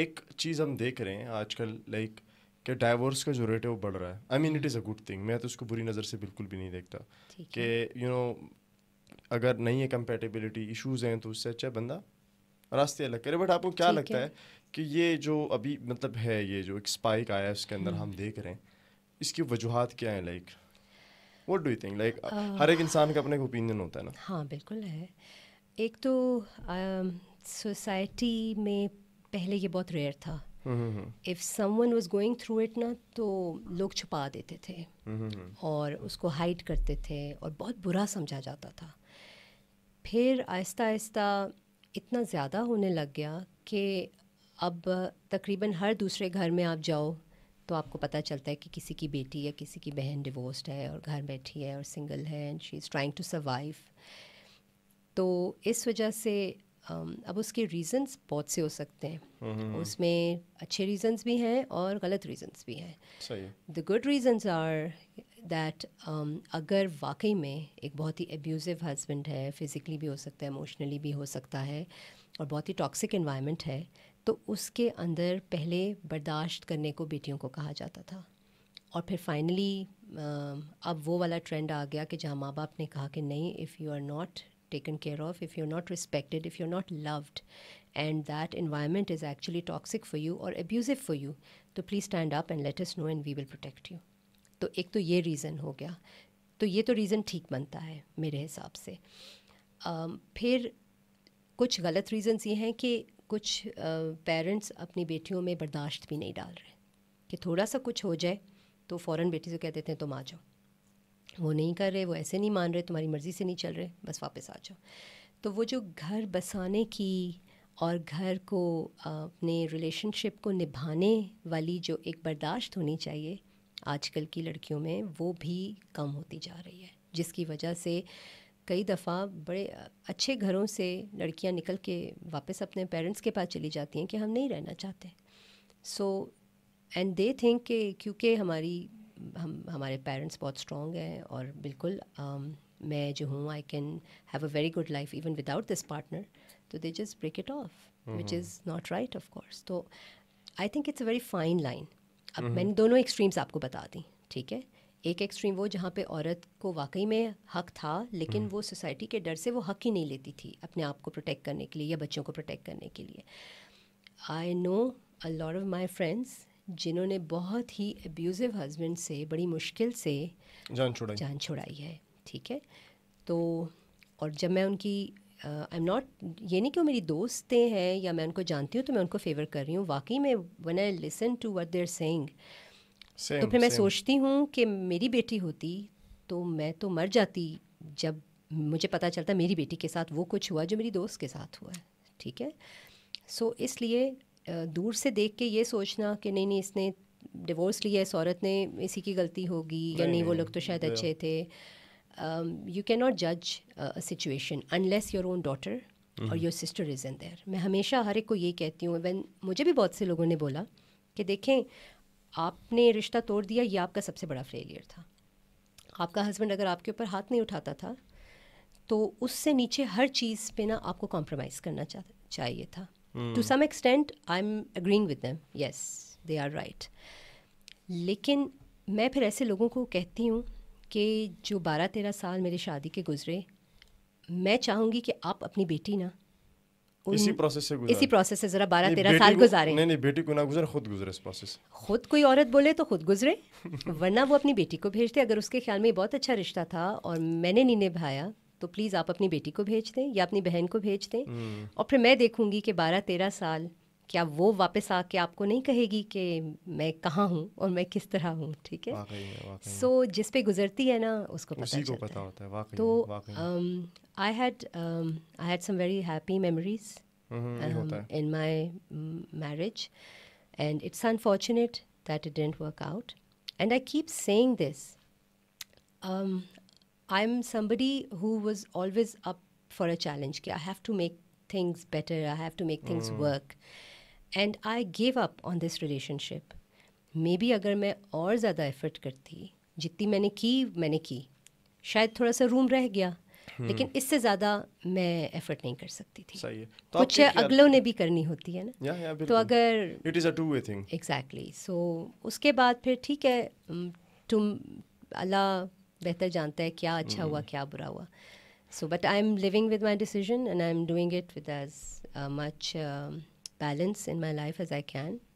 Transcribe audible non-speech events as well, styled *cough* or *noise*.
एक चीज़ हम देख रहे हैं आजकल लाइक कि डाइवोर्स का जो रेट है वो बढ़ रहा है I mean it is a good thing मैं तो उसको बुरी नज़र से बिल्कुल भी नहीं देखता कि यू नो अगर नहीं है कंपेटेबिलिटी इश्यूज हैं तो उससे अच्छा बंदा रास्ते अलग करे बट आपको क्या लगता है? है कि ये जो अभी मतलब है ये जो एक स्पाइक आया है उसके अंदर हम्म। हम देख रहे हैं इसकी वजूहत क्या है like what do think like हर एक इंसान का अपने ओपिनियन होता है ना हाँ बिल्कुल है एक तो सोसाइटी uh, में पहले ये बहुत रेयर था if someone was going through it ना तो लोग छुपा देते थे और उसको हाइड करते थे और बहुत बुरा समझा जाता था फिर आहिस्ता आहिस्ता इतना ज़्यादा होने लग गया कि अब तकरीबन हर दूसरे घर में आप जाओ तो आपको पता चलता है कि किसी की बेटी या किसी की बहन डिवोर्स्ड है और घर बैठी है और सिंगल है and she is trying to survive तो इस वजह से अब उसके रीजंस बहुत से हो सकते हैं उसमें अच्छे रीजंस भी हैं और गलत रीजंस भी हैं the good reasons are that अगर वाकई में एक बहुत ही एब्यूज़िव हस्बैंड है फिज़िकली भी हो सकता है इमोशनली भी हो सकता है और बहुत ही टॉक्सिक इन्वायरमेंट है तो उसके अंदर पहले बर्दाश्त करने को बेटियों को कहा जाता था और फिर फाइनली अब वो वाला ट्रेंड आ गया कि जहाँ माँ बाप ने कहा कि नहीं if you are not taken care of, if you're not respected, if you're not loved, and that environment is actually toxic for you or abusive for you, तो please stand up and let us know and we will protect you. तो एक तो ये reason हो गया तो ये तो रीज़न ठीक बनता है मेरे हिसाब से um, फिर कुछ गलत रीज़न्स ये हैं कि कुछ पेरेंट्स uh, अपनी बेटियों में बर्दाश्त भी नहीं डाल रहे कि थोड़ा सा कुछ हो जाए तो फ़ौरन बेटी से कह देते हैं तुम आ जाओ वो नहीं कर रहे वो ऐसे नहीं मान रहे तुम्हारी मर्ज़ी से नहीं चल रहे बस वापस आ जाओ तो वो जो घर बसाने की और घर को अपने रिलेशनशिप को निभाने वाली जो एक बर्दाश्त होनी चाहिए आजकल की लड़कियों में वो भी कम होती जा रही है जिसकी वजह से कई दफ़ा बड़े अच्छे घरों से लड़कियां निकल के वापस अपने पेरेंट्स के पास चली जाती हैं कि हम नहीं रहना चाहते सो एंड दे थिंक कि क्योंकि हमारी हम हमारे पेरेंट्स बहुत स्ट्रॉन्ग हैं और बिल्कुल um, मैं जो हूँ I can have a very good life even without this partner तो they just break it off which is not right of course तो I think it's a very fine line अब mm-hmm. मैंने दोनों extremes आपको बता दी ठीक है एक एक्सट्रीम वो जहाँ पे औरत को वाकई में हक था लेकिन mm-hmm. वो सोसाइटी के डर से वो हक ही नहीं लेती थी अपने आप को प्रोटेक्ट करने के लिए या बच्चों को प्रोटेक्ट करने के लिए I know a lot of my friends जिन्होंने बहुत ही एब्यूज़िव हस्बैंड से बड़ी मुश्किल से जान छुड़ाई जान छुड़ाई है ठीक है तो और जब मैं उनकी आई एम नॉट ये नहीं कि वो मेरी दोस्तें हैं या मैं उनको जानती हूँ तो मैं उनको फेवर कर रही हूँ वाकई में when I listen to what they're saying तो फिर मैं सोचती हूँ कि मेरी बेटी होती तो मैं तो मर जाती जब मुझे पता चलता मेरी बेटी के साथ वो कुछ हुआ जो मेरी दोस्त के साथ हुआ है ठीक है सो so, इसलिए दूर से देख के ये सोचना कि नहीं नहीं इसने डिवोर्स लिया इस औरत ने इसी की गलती होगी या नहीं, वो लोग तो शायद अच्छे थे यू कैन नॉट जज situation unless your own daughter और your sister is in there मैं हमेशा हर एक को ये कहती हूँ इवन मुझे भी बहुत से लोगों ने बोला कि देखें आपने रिश्ता तोड़ दिया ये आपका सबसे बड़ा फेलियर था आपका हस्बैंड अगर आपके ऊपर हाथ नहीं उठाता था तो उससे नीचे हर चीज़ पे ना आपको कॉम्प्रोमाइज़ करना चाहिए था to hmm. to some I am agreeing with them yes they are right लेकिन मैं फिर ऐसे लोगों को कहती हूँ कि जो बारह तेरह साल मेरी शादी के गुजरे मैं चाहूँगी कि आप अपनी बेटी ना इसी प्रोसेस से इसी प्रोसेस से जरा बारह तेरह साल गुजारे नहीं नहीं बेटी को ना गुजरे खुद गुजरे इस प्रोसेस खुद कोई औरत बोले तो खुद गुजरे *laughs* वरना वो अपनी बेटी को भेजते अगर उसके ख्याल में बहुत अच्छा रिश्ता था और मैंने नहीं निभाया तो प्लीज़ आप अपनी बेटी को भेज दें या अपनी बहन को भेज दें हम्म। और फिर मैं देखूंगी कि बारह तेरह साल क्या वो वापस आके आपको नहीं कहेगी कि मैं कहाँ हूँ और मैं किस तरह हूँ ठीक है सो so, जिस पे गुजरती है ना उसको पता, को पता है। होता है तो I had I had some very happy memories in my marriage and it's unfortunate that it didn't work out and I keep saying this I am somebody who was always up for a challenge कि I have to make things better I have to make things work and I give up on this relationship maybe अगर मैं और ज़्यादा effort करती जितनी मैंने की मैंने की शायद थोड़ा सा रूम रह गया hmm. लेकिन इससे ज़्यादा मैं एफर्ट नहीं कर सकती थी सही है तो कुछ अगलों ने भी करनी होती है ना या, या, तो अगर it is a two way thing exactly so उसके बाद फिर ठीक है तुम अल्लाह बेहतर जानता है क्या अच्छा हुआ हम्म। क्या बुरा हुआ so but I am living with my decision and I am doing it with as much balance in my life as I can